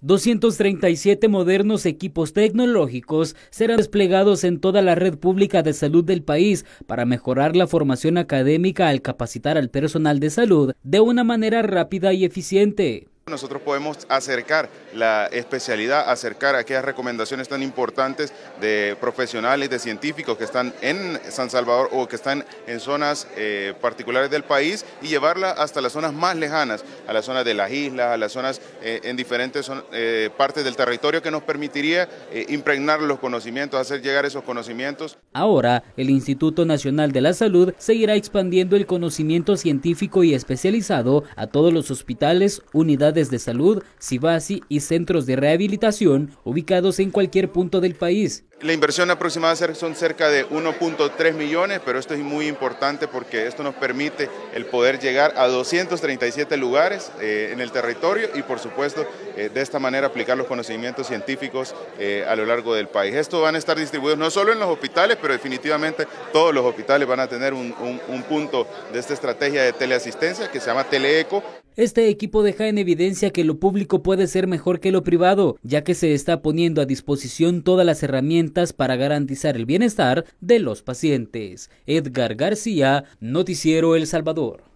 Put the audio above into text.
237 modernos equipos tecnológicos serán desplegados en toda la red pública de salud del país para mejorar la formación académica al capacitar al personal de salud de una manera rápida y eficiente. Nosotros podemos acercar la especialidad, acercar aquellas recomendaciones tan importantes de profesionales, de científicos que están en San Salvador o que están en zonas eh, particulares del país y llevarla hasta las zonas más lejanas, a las zonas de las islas, a las zonas eh, en diferentes eh, partes del territorio que nos permitiría impregnar los conocimientos, hacer llegar esos conocimientos. Ahora, el Instituto Nacional de la Salud seguirá expandiendo el conocimiento científico y especializado a todos los hospitales, unidades de salud, Sibasi y centros de rehabilitación ubicados en cualquier punto del país. La inversión aproximada son cerca de 1.3 millones, pero esto es muy importante porque esto nos permite el poder llegar a 237 lugares eh, en el territorio y por supuesto eh, de esta manera aplicar los conocimientos científicos eh, a lo largo del país. Esto van a estar distribuidos no solo en los hospitales, pero definitivamente todos los hospitales van a tener un punto de esta estrategia de teleasistencia que se llama Teleeco. Este equipo deja en evidencia que lo público puede ser mejor que lo privado, ya que se está poniendo a disposición todas las herramientas para garantizar el bienestar de los pacientes. Edgar García, Noticiero El Salvador.